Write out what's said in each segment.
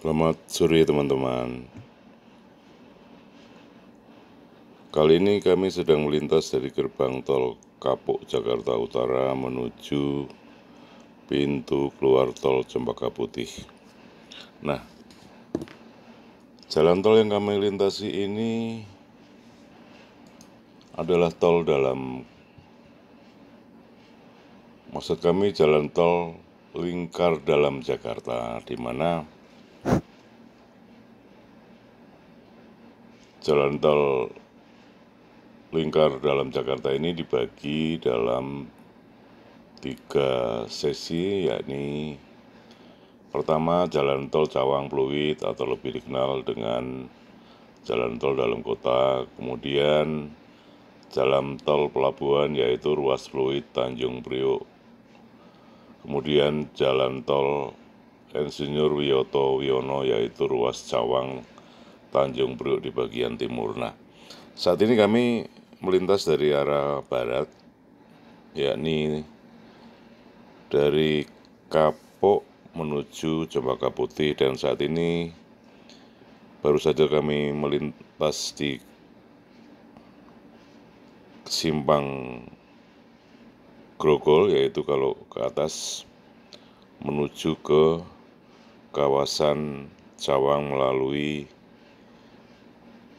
Selamat sore teman-teman Kali ini kami sedang melintas dari gerbang tol Kapuk Jakarta Utara menuju pintu keluar tol Cempaka Putih Nah, jalan tol yang kami lintasi ini adalah tol dalam Maksud kami jalan tol lingkar dalam Jakarta di mana jalan tol lingkar dalam Jakarta ini dibagi dalam tiga sesi yakni pertama jalan tol Cawang Pluit atau lebih dikenal dengan jalan tol dalam kota kemudian jalan tol pelabuhan yaitu ruas Pluit Tanjung Priok kemudian jalan tol Insinyur Wiyoto Wiono yaitu ruas Cawang Tanjung Priok di bagian timur. Nah, saat ini kami melintas dari arah barat, yakni dari Kapok menuju Cempaka Putih dan saat ini baru saja kami melintas di simpang Grogol yaitu kalau ke atas menuju ke kawasan Cawang melalui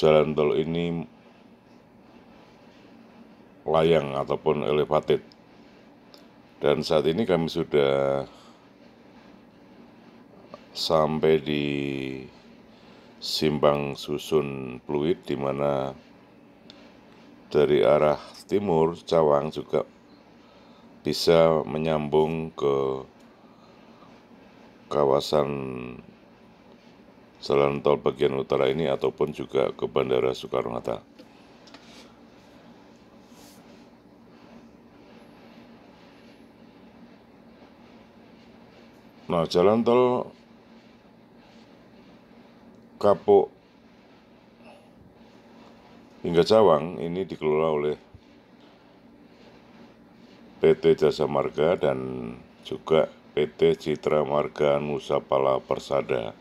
jalan tol ini layang ataupun elevated. Dan saat ini kami sudah sampai di simpang susun fluid di mana dari arah timur Cawang juga bisa menyambung ke kawasan jalan tol bagian utara ini ataupun juga ke Bandara Soekarno-Hatta. Nah, jalan tol Kapuk hingga Cawang ini dikelola oleh PT Jasa Marga dan juga PT Citra Marga Nusa Pala Persada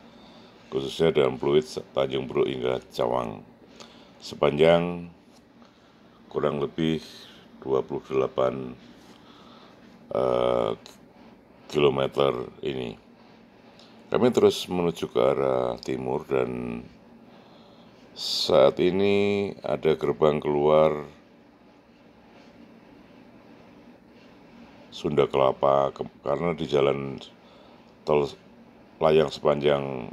khususnya dalam fluid Tanjung Bro hingga Cawang. Sepanjang kurang lebih 28 uh, eh, kilometer ini. Kami terus menuju ke arah timur dan saat ini ada gerbang keluar Sunda Kelapa karena di jalan tol layang sepanjang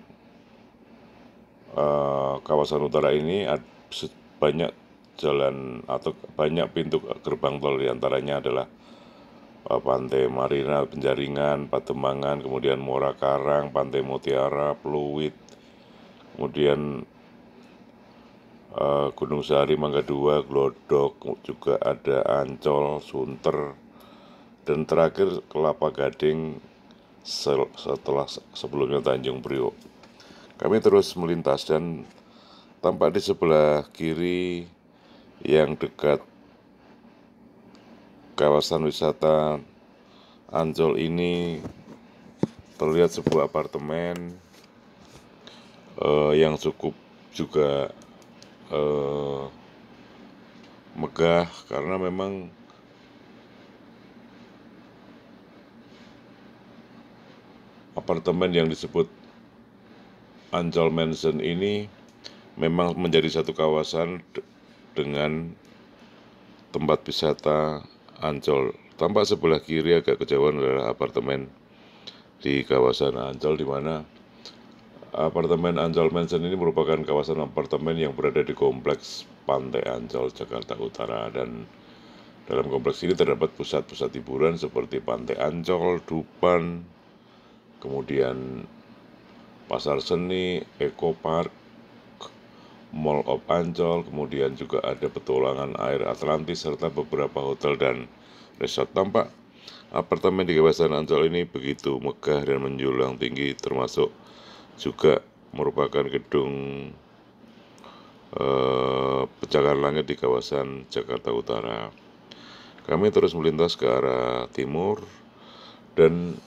Eh, kawasan utara ini banyak jalan atau banyak pintu gerbang tol diantaranya adalah eh, Pantai Marina, Penjaringan, Patembangan kemudian Muara Karang, Pantai Mutiara, Pluit, kemudian eh, Gunung Sari, Mangga Dua, Glodok, juga ada Ancol, Sunter, dan terakhir Kelapa Gading setelah sebelumnya Tanjung Priok. Kami terus melintas dan tampak di sebelah kiri yang dekat kawasan wisata Ancol ini terlihat sebuah apartemen eh, yang cukup juga eh, megah karena memang apartemen yang disebut Ancol Mansion ini memang menjadi satu kawasan dengan tempat wisata Ancol. Tampak sebelah kiri agak kejauhan adalah apartemen di kawasan Ancol di mana apartemen Ancol Mansion ini merupakan kawasan apartemen yang berada di kompleks Pantai Ancol Jakarta Utara dan dalam kompleks ini terdapat pusat-pusat hiburan seperti Pantai Ancol, Dupan, kemudian pasar seni, eco park, Mall of Ancol, kemudian juga ada petualangan air Atlantis serta beberapa hotel dan resort tampak apartemen di kawasan Ancol ini begitu megah dan menjulang tinggi termasuk juga merupakan gedung eh, langit di kawasan Jakarta Utara. Kami terus melintas ke arah timur dan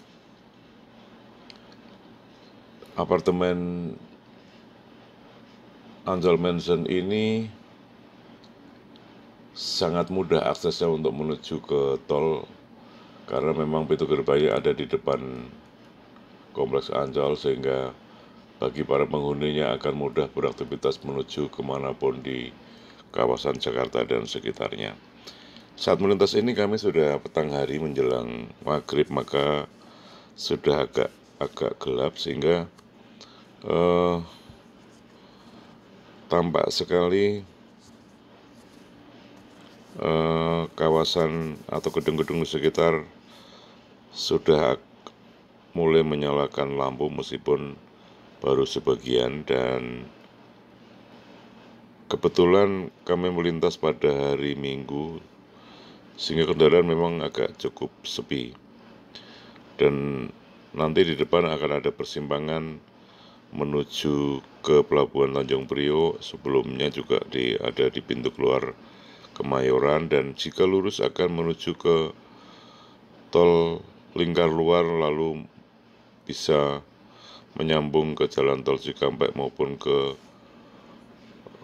apartemen Angel Mansion ini sangat mudah aksesnya untuk menuju ke tol karena memang pintu gerbangnya ada di depan kompleks Anjal sehingga bagi para penghuninya akan mudah beraktivitas menuju kemanapun di kawasan Jakarta dan sekitarnya. Saat melintas ini kami sudah petang hari menjelang maghrib maka sudah agak agak gelap sehingga eh, tampak sekali eh, kawasan atau gedung-gedung sekitar sudah mulai menyalakan lampu meskipun baru sebagian dan kebetulan kami melintas pada hari Minggu sehingga kendaraan memang agak cukup sepi dan nanti di depan akan ada persimpangan menuju ke Pelabuhan Tanjung Priok, sebelumnya juga di, ada di pintu keluar Kemayoran dan jika lurus akan menuju ke tol lingkar luar lalu bisa menyambung ke jalan tol Cikampek maupun ke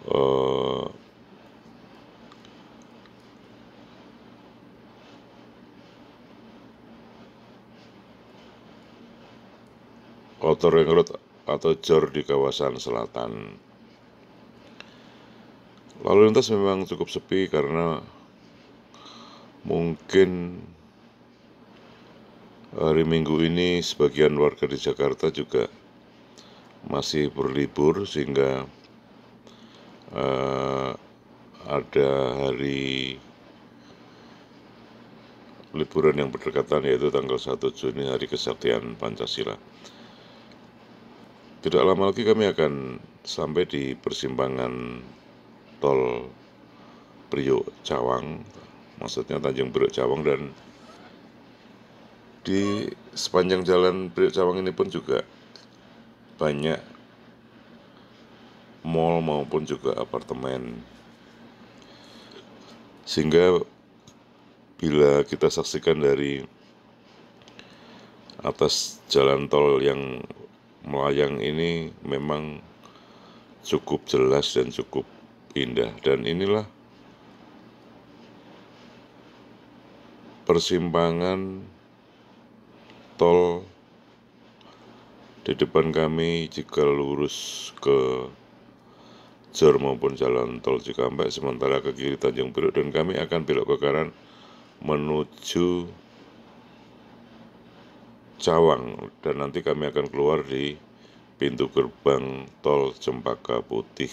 uh, outer ring atau jor di kawasan selatan. Lalu lintas memang cukup sepi karena mungkin hari Minggu ini sebagian warga di Jakarta juga masih berlibur sehingga uh, ada hari liburan yang berdekatan yaitu tanggal 1 Juni hari kesaktian Pancasila. Tidak lama lagi kami akan sampai di persimpangan tol Priok Cawang, maksudnya Tanjung Priok Cawang dan di sepanjang jalan Priok Cawang ini pun juga banyak mall maupun juga apartemen. Sehingga bila kita saksikan dari atas jalan tol yang melayang ini memang cukup jelas dan cukup indah dan inilah persimpangan tol di depan kami jika lurus ke Jor maupun jalan tol Cikampek sementara ke kiri Tanjung Priok dan kami akan belok ke kanan menuju Cawang dan nanti kami akan keluar di pintu gerbang tol Cempaka Putih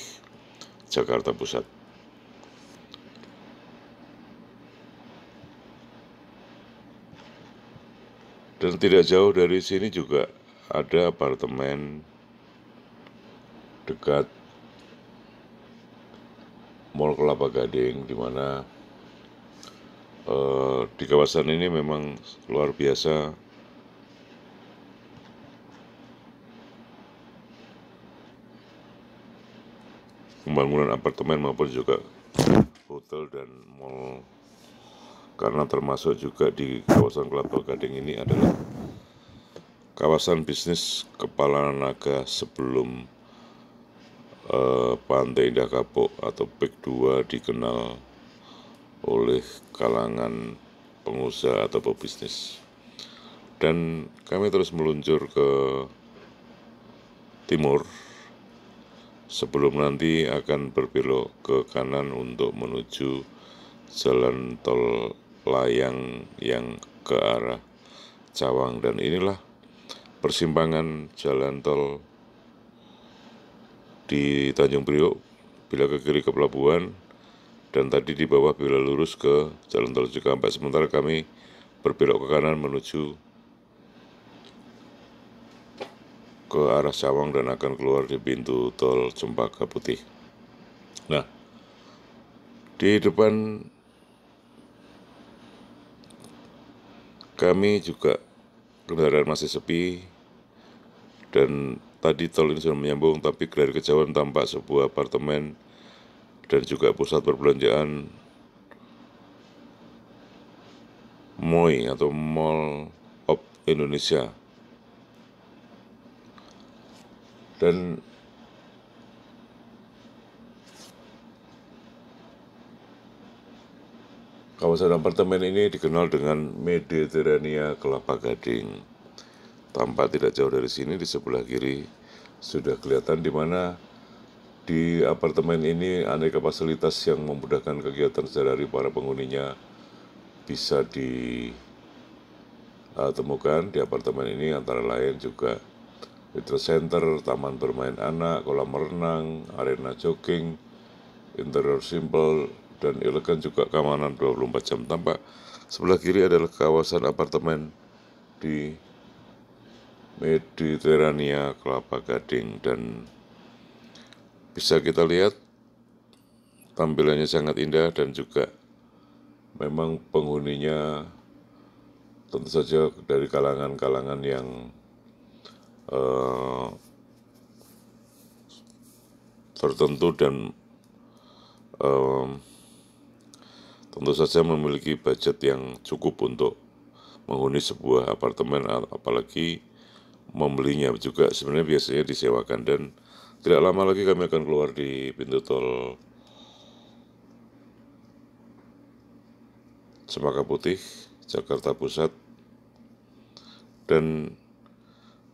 Jakarta Pusat. Dan tidak jauh dari sini juga ada apartemen dekat Mall Kelapa Gading di mana uh, di kawasan ini memang luar biasa pembangunan apartemen maupun juga hotel dan mall karena termasuk juga di kawasan Kelapa Gading ini adalah kawasan bisnis Kepala Naga sebelum eh, Pantai Indah Kapuk atau PEK 2 dikenal oleh kalangan pengusaha atau pebisnis dan kami terus meluncur ke timur sebelum nanti akan berbelok ke kanan untuk menuju jalan tol layang yang ke arah Cawang dan inilah persimpangan jalan tol di Tanjung Priok bila ke kiri ke pelabuhan dan tadi di bawah bila lurus ke jalan tol Cikampek sementara kami berbelok ke kanan menuju ke arah Sawang dan akan keluar di pintu tol Cempaka Putih. Nah, di depan kami juga kendaraan masih sepi dan tadi tol ini sudah menyambung tapi dari kejauhan tampak sebuah apartemen dan juga pusat perbelanjaan MOI atau Mall of Indonesia dan kawasan apartemen ini dikenal dengan Mediterania Kelapa Gading. Tampak tidak jauh dari sini di sebelah kiri sudah kelihatan di mana di apartemen ini aneka fasilitas yang memudahkan kegiatan sehari-hari para penghuninya bisa ditemukan di apartemen ini antara lain juga fitness center, taman bermain anak, kolam renang, arena jogging, interior simple, dan elegan juga keamanan 24 jam tampak. Sebelah kiri adalah kawasan apartemen di Mediterania Kelapa Gading dan bisa kita lihat tampilannya sangat indah dan juga memang penghuninya tentu saja dari kalangan-kalangan yang eh, tertentu dan eh, tentu saja memiliki budget yang cukup untuk menghuni sebuah apartemen apalagi membelinya juga sebenarnya biasanya disewakan dan tidak lama lagi kami akan keluar di pintu tol Semaka Putih, Jakarta Pusat dan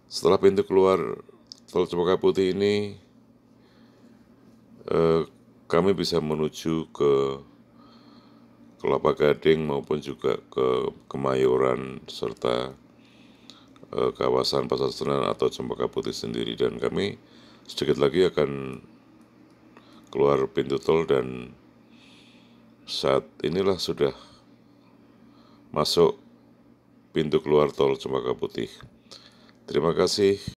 setelah pintu keluar tol Cempaka Putih ini eh, kami bisa menuju ke Kelapa Gading maupun juga ke Kemayoran serta eh, kawasan Pasar Senen atau Cempaka Putih sendiri dan kami sedikit lagi akan keluar pintu tol dan saat inilah sudah masuk pintu keluar tol Cempaka Putih. Terima kasih.